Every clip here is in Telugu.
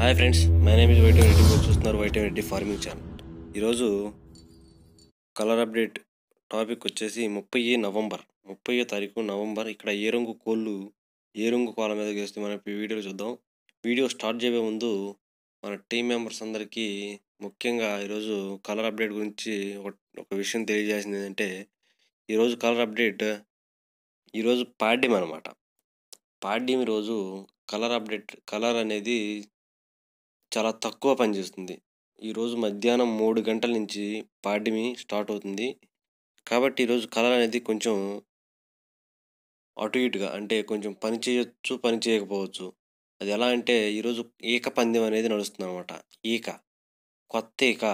Hi friends my name is Vaitam Reddy మీరు చూస్తున్నారు వైటం రెడ్డి ఫార్మింగ్ ఛానల్ ఈరోజు కలర్ అప్డేట్ టాపిక్ వచ్చేసి ముప్పై నవంబర్ ముప్పై తారీఖు నవంబర్ ఇక్కడ ఏ రంగు కోళ్ళు ఏ రంగు కోళ్ళ మీద గేస్తే మనం వీడియోలు చూద్దాం వీడియో స్టార్ట్ చేయబే ముందు మన టీం మెంబర్స్ అందరికీ ముఖ్యంగా ఈరోజు కలర్ అప్డేట్ గురించి ఒక విషయం తెలియజేసింది ఏంటంటే ఈరోజు కలర్ అప్డేట్ ఈరోజు పాడ్యం అనమాట పాడ్యం రోజు కలర్ అప్డేట్ కలర్ అనేది చాలా తక్కువ పనిచేస్తుంది ఈరోజు మధ్యాహ్నం మూడు గంటల నుంచి పాడ్యమి స్టార్ట్ అవుతుంది కాబట్టి ఈరోజు కళ అనేది కొంచెం అటు ఇటుగా అంటే కొంచెం పని చేయొచ్చు పని చేయకపోవచ్చు అది ఎలా అంటే ఈరోజు ఈక పందెం అనేది నడుస్తుంది అనమాట ఈక కొత్త ఈక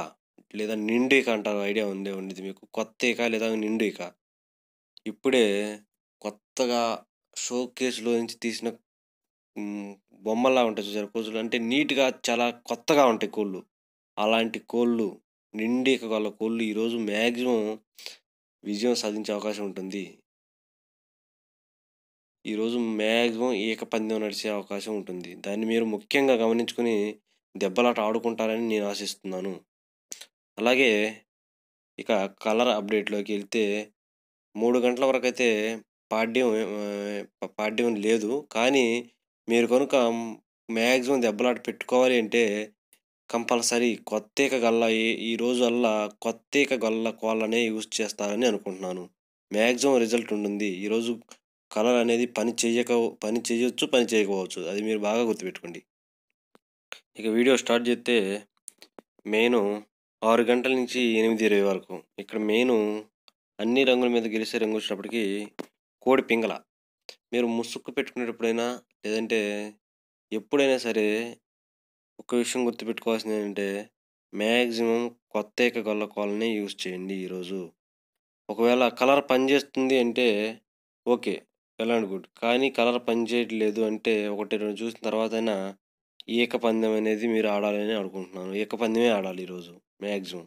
లేదా నిండు ఈక అంటారు ఐడియా ఉందే ఉండేది మీకు కొత్త ఈక లేదా నిండు ఈక ఇప్పుడే కొత్తగా షోకేస్లో నుంచి తీసిన బొమ్మలా ఉంటాయి చూసారు కోసులు అంటే నీట్గా చాలా కొత్తగా ఉంటాయి కోళ్ళు అలాంటి కోళ్ళు నిండి గల కోళ్ళు ఈరోజు మ్యాక్సిమం విజయం సాధించే అవకాశం ఉంటుంది ఈరోజు మ్యాక్సిమం ఏక పందెం నడిచే అవకాశం ఉంటుంది దాన్ని మీరు ముఖ్యంగా గమనించుకుని దెబ్బలాట ఆడుకుంటారని నేను ఆశిస్తున్నాను అలాగే ఇక కలర్ అప్డేట్లోకి వెళ్తే మూడు గంటల వరకు అయితే పాడ్యం పాడ్యం లేదు కానీ మీరు కనుక మ్యాక్సిమం దెబ్బలాట పెట్టుకోవాలి అంటే కంపల్సరీ కొత్తీక గల్ల ఈ రోజుల్లో కొత్తీక గల్ల కోళ్ళనే యూజ్ చేస్తారని అనుకుంటున్నాను మ్యాక్సిమం రిజల్ట్ ఉంటుంది ఈరోజు కలర్ అనేది పని చేయక పని చేయొచ్చు పని చేయకపోవచ్చు అది మీరు బాగా గుర్తుపెట్టుకోండి ఇక వీడియో స్టార్ట్ చేస్తే మెయిన్ ఆరు గంటల నుంచి ఎనిమిది ఇరవై వరకు ఇక్కడ మెయిన్ అన్ని రంగుల మీద గెలిచే రంగు వచ్చినప్పటికీ కోడి పింగళ మీరు ముసుక్కు పెట్టుకునేటప్పుడైనా లేదంటే ఎప్పుడైనా సరే ఒక విషయం ఏంటంటే మ్యాక్సిమం కొత్త ఏకగొల్లకోలనే యూజ్ చేయండి ఈరోజు. ఒకవేళ కలర్ పనిచేస్తుంది అంటే ఓకే. Well and good. కానీ కలర్ పనిచేయట్లేదు అంటే ఒకటి రెండు చూసిన తర్వాతైనా ఏక పందెం అనేది మీరు ఆడాలని అనుకుంటున్నాను. ఏక పందెమే ఆడాలి ఈరోజు మ్యాక్సిమం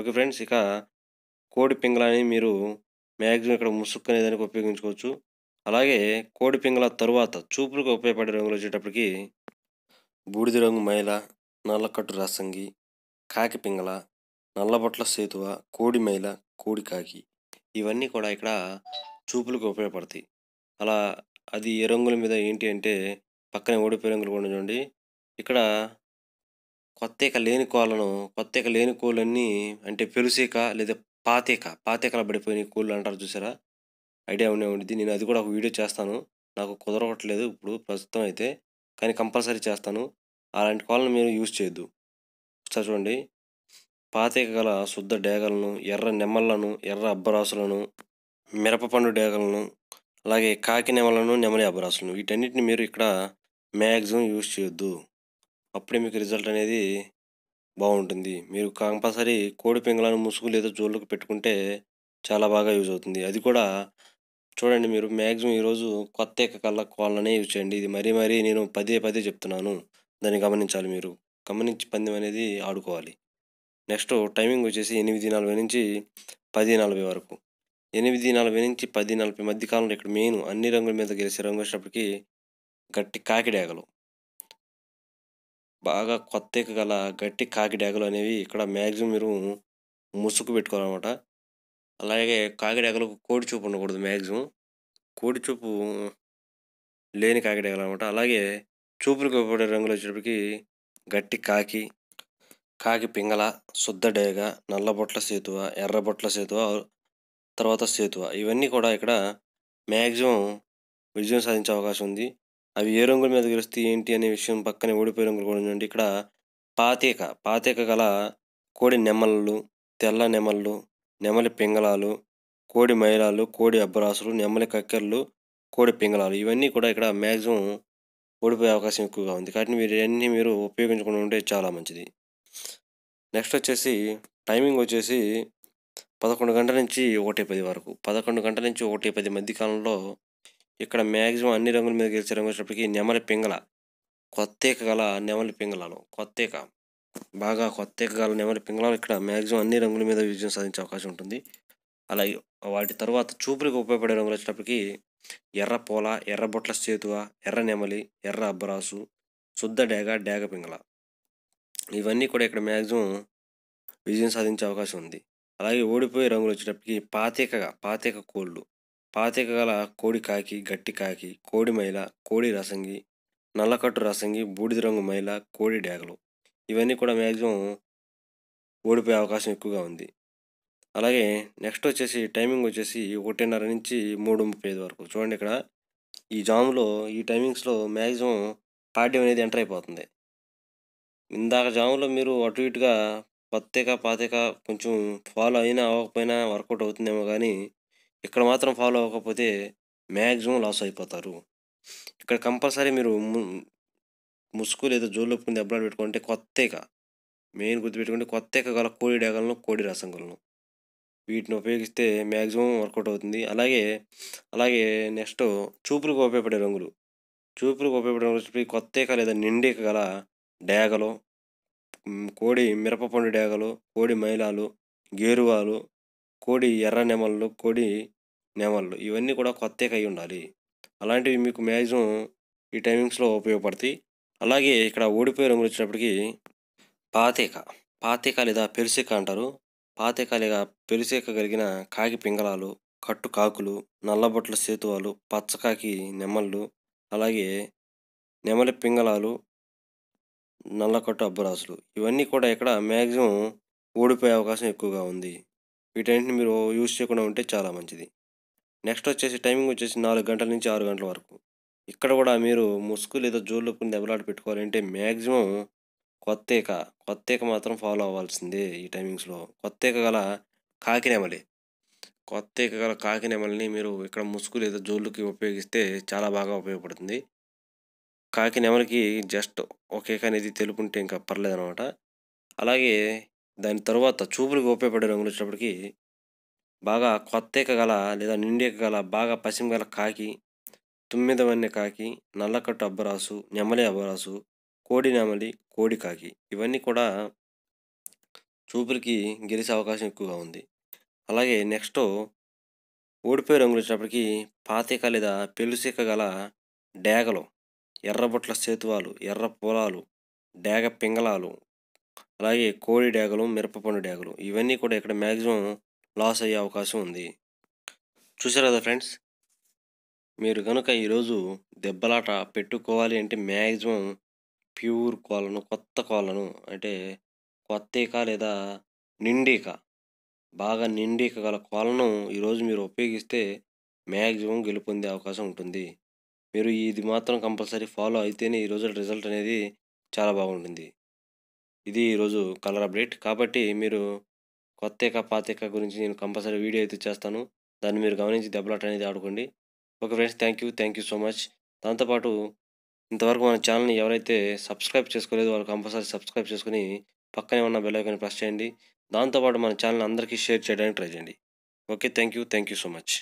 ఓకే ఫ్రెండ్స్. ఇక కోడి పింగళాన్ని మీరు మ్యాక్సిమం ఇక్కడ ముసుక్కు అనేదానికి ఉపయోగించుకోవచ్చు. అలాగే కోడి పింగళ తరువాత చూపులకు ఉపయోగపడే రంగులు వచ్చేటప్పటికి బూడిద రంగు మైల నల్లకట్టు రసంగి కాకి పింగళ నల్లబొట్ల సేతువ కోడి మైల కోడి కాకి ఇవన్నీ కూడా ఇక్కడ చూపులకు ఉపయోగపడతాయి అలా అది ఏ రంగుల మీద ఏంటి అంటే పక్కనే ఓడిపోయి రంగులు కూడా చూడండి ఇక్కడ కొత్తేక లేని కోళ్ళను కొత్తేక లేని కోళ్ళన్నీ అంటే పెరుసేక లేదా పాతేక పాతేకల పడిపోయిన కోళ్ళు అంటారు చూసారా ఐడియా ఉండే ఉండిద్ది నేను అది కూడా ఒక వీడియో చేస్తాను నాకు కుదరవట్లేదు ఇప్పుడు ప్రస్తుతం అయితే కానీ కంపల్సరీ చేస్తాను అలాంటి కాళ్ళను మీరు యూజ్ చేయొద్దు సార్ చూడండి పాతేక గల శుద్ధ డేగలను ఎర్ర నెమ్మలను ఎర్ర అబ్బరాసులను మిరపపండు డేగలను అలాగే కాకి నెమలను నెమలి అబ్బరాసులను వీటన్నిటిని మీరు ఇక్కడ మ్యాక్సిమం యూజ్ చేయొద్దు అప్పుడే మీకు రిజల్ట్ అనేది బాగుంటుంది మీరు కంపల్సరీ కోడి పింగళాన్ని ముసుగు లేదా జోళ్ళకు పెట్టుకుంటే చాలా బాగా యూజ్ అవుతుంది అది కూడా చూడండి మీరు మ్యాక్సిమం ఈరోజు కొత్త ఎక్క కల్లా కోళ్ళనే యూజ్ చేయండి ఇది మరీ మరీ నేను పదే పదే చెప్తున్నాను దాన్ని గమనించాలి మీరు గమనించి పందెం అనేది ఆడుకోవాలి నెక్స్ట్ టైమింగ్ వచ్చేసి ఎనిమిది నలభై నుంచి పది నలభై వరకు ఎనిమిది నలభై నుంచి పది నలభై మధ్య కాలంలో ఇక్కడ మెయిన్ అన్ని రంగుల మీద గెలిచే రంగు వచ్చినప్పటికీ గట్టి కాకిడేగలు బాగా కొత్త గల గట్టి కాకిడేగలు అనేవి ఇక్కడ మ్యాక్సిమం మీరు ముసుగు పెట్టుకోవాలన్నమాట అలాగే కాకిడేగలకు కోడి చూపు ఉండకూడదు మ్యాక్సిమం కోడి చూపు లేని కాకిడేగలు అనమాట అలాగే చూపులకు ఉపయోగపడే రంగులు వచ్చేటప్పటికి గట్టి కాకి కాకి పింగళ నల్ల బొట్ల సేతువ బొట్ల సేతువ తర్వాత సేతువ ఇవన్నీ కూడా ఇక్కడ మ్యాక్సిమం విజయం సాధించే అవకాశం ఉంది అవి ఏ రంగుల మీద గెలిస్తే ఏంటి అనే విషయం పక్కనే ఓడిపోయే రంగులు కూడా ఉందండి ఇక్కడ పాతేక పాతేక గల కోడి నెమళ్ళు తెల్ల నెమళ్ళు నెమలి పింగళాలు కోడి మైలాలు కోడి అబ్బరాసులు నెమలి కక్కెర్లు కోడి పింగళాలు ఇవన్నీ కూడా ఇక్కడ మ్యాక్సిమం ఓడిపోయే అవకాశం ఎక్కువగా ఉంది కాబట్టి మీరు ఇవన్నీ మీరు ఉపయోగించుకుని ఉంటే చాలా మంచిది నెక్స్ట్ వచ్చేసి టైమింగ్ వచ్చేసి పదకొండు గంటల నుంచి ఒకటి పది వరకు పదకొండు గంటల నుంచి ఒకటి పది మధ్య కాలంలో ఇక్కడ మ్యాక్సిమం అన్ని రంగుల మీద గెలిచే రంగు వచ్చేటప్పటికి నెమలి పింగళ కొత్త గల నెమలి పింగళాలు కొత్తేక బాగా కొత్తెక్కగల నెమలి పింగళాలు ఇక్కడ మ్యాక్సిమం అన్ని రంగుల మీద విజయం సాధించే అవకాశం ఉంటుంది అలాగే వాటి తర్వాత చూపులకు ఉపయోగపడే రంగులు వచ్చేటప్పటికి ఎర్ర పోల ఎర్ర బొట్ల చేతువ ఎర్ర నెమలి ఎర్ర అబ్బరాసు శుద్ధ డేగ డేగ పింగళ ఇవన్నీ కూడా ఇక్కడ మ్యాక్సిమం విజయం సాధించే అవకాశం ఉంది అలాగే ఓడిపోయే రంగులు వచ్చేటప్పటికి పాతికగా పాతేక కోళ్ళు పాతిక గల కోడి కాకి గట్టి కాకి కోడి మైల కోడి రసంగి నల్లకట్టు రసంగి బూడిద రంగు మైల కోడి డేగలు ఇవన్నీ కూడా మ్యాక్సిమం ఓడిపోయే అవకాశం ఎక్కువగా ఉంది అలాగే నెక్స్ట్ వచ్చేసి టైమింగ్ వచ్చేసి ఒకటిన్నర నుంచి మూడు ముప్పై ఐదు వరకు చూడండి ఇక్కడ ఈ జాములో ఈ టైమింగ్స్లో మ్యాక్సిమం పాడ్యం అనేది ఎంటర్ అయిపోతుంది ఇందాక జాములో మీరు అటు ఇటుగా పత్తేక పాతేక కొంచెం ఫాలో అయినా అవ్వకపోయినా వర్కౌట్ అవుతుందేమో కానీ ఇక్కడ మాత్రం ఫాలో అవ్వకపోతే మ్యాక్సిమం లాస్ అయిపోతారు ఇక్కడ కంపల్సరీ మీరు ముసుగు లేదా జోలోపు కింద దెబ్బలు పెట్టుకుంటే కొత్త మెయిన్ గుర్తుపెట్టుకుంటే కొత్త గల కోడి డేగలను కోడి రసంగులను వీటిని ఉపయోగిస్తే మ్యాక్సిమం వర్కౌట్ అవుతుంది అలాగే అలాగే నెక్స్ట్ చూపులకు ఉపయోగపడే రంగులు చూపులకు ఉపయోగపడే రంగులు కొత్తగా లేదా నిండిక గల డేగలు కోడి మిరపపండు డేగలు కోడి మైలాలు గేరువాలు కోడి ఎర్ర నెమళ్ళు కోడి నెమళ్ళు ఇవన్నీ కూడా కొత్త అయి ఉండాలి అలాంటివి మీకు మ్యాక్సిమం ఈ టైమింగ్స్లో ఉపయోగపడతాయి అలాగే ఇక్కడ ఓడిపోయే రంగులు వచ్చేటప్పటికి పాతేక పాతేక లేదా పెరుసేక అంటారు పాతేక లేదా పెరుసేక కలిగిన కాకి పింగళాలు కట్టు కాకులు నల్లబొట్ల సేతువాలు పచ్చకాకి నెమళ్ళు అలాగే నెమలి పింగళాలు నల్లకట్టు అబ్బరాసులు ఇవన్నీ కూడా ఇక్కడ మ్యాక్సిమం ఓడిపోయే అవకాశం ఎక్కువగా ఉంది వీటన్నిటిని మీరు యూజ్ చేయకుండా ఉంటే చాలా మంచిది నెక్స్ట్ వచ్చేసి టైమింగ్ వచ్చేసి నాలుగు గంటల నుంచి ఆరు గంటల వరకు ఇక్కడ కూడా మీరు ముసుగు లేదా జోల్‌లోపుకుని దెబ్బలాట పెట్టుకోవాలంటే మాక్సిమం కొత్త ఏక మాత్రం ఫాలో అవ్వాల్సిందే ఈ టైమింగ్స్‌లో. కొత్త ఏక గల కాకినెమలి, ఏక గల కాకినెమలిని మీరు ఇక్కడ ముసుగు లేదా జోల్‌కి ఉపయోగిస్తే చాలా బాగా ఉపయోగపడుతుంది. నెమలికి జస్ట్ ఒక ఏక అనేది తెలుపుంటే పర్లేదు పర్లేదనమాట. అలాగే దాని తరువాత చూపులకు ఉపయోగపడే రంగులు వచ్చినప్పటికీ బాగా కొత్త ఏక గల లేదా నిండీక గల బాగా పసిమి గల కాకి తుమ్మెదవన్నె కాకి నల్లకట్టు అబ్బరాసు నెమలి అబ్బరాసు కోడి నెమలి కోడి కాకి ఇవన్నీ కూడా చూపులకి గెలిచే అవకాశం ఎక్కువగా ఉంది అలాగే నెక్స్ట్ ఓడిపోయి రంగులు వచ్చినప్పటికీ పాతిక లేదా పెలుసిక గల డేగలు ఎర్రబొట్ల సేతువాలు ఎర్ర పొలాలు డేగ పింగళాలు అలాగే కోడి డేగలు మిరపపండు డేగలు ఇవన్నీ కూడా ఇక్కడ మ్యాక్సిమం లాస్ అయ్యే అవకాశం ఉంది చూసారు కదా ఫ్రెండ్స్ మీరు కనుక ఈరోజు దెబ్బలాట పెట్టుకోవాలి అంటే మ్యాక్సిమం ప్యూర్ కోళ్ళను కొత్త కోళ్ళను అంటే కొత్త లేదా నిండీక బాగా నిండీక గల కోళ్ళను ఈరోజు మీరు ఉపయోగిస్తే మ్యాక్సిమం గెలుపొందే అవకాశం ఉంటుంది మీరు ఇది మాత్రం కంపల్సరీ ఫాలో అయితేనే ఈరోజు రిజల్ట్ అనేది చాలా బాగుంటుంది ఇది ఈరోజు కలర్ అప్డేట్ కాబట్టి మీరు కొత్తక పాతక గురించి నేను కంపల్సరీ వీడియో అయితే చేస్తాను దాన్ని మీరు గమనించి దెబ్బలాట అనేది ఆడుకోండి okay friends thank you thank you so much దాంతోపాటు ఇంతవరకు మన ఛానల్ని ఎవరైతే సబ్స్క్రైబ్ చేసుకోలేదు వాళ్ళు కంపల్సరీ సబ్స్క్రైబ్ చేసుకుని పక్కనే ఉన్న బెల్ ఐకాన్ ప్రెస్ చేయండి దాంతోపాటు మన ఛానల్ అందరికీ షేర్ చేయడానికి ట్రై చేయండి okay thank you thank you so much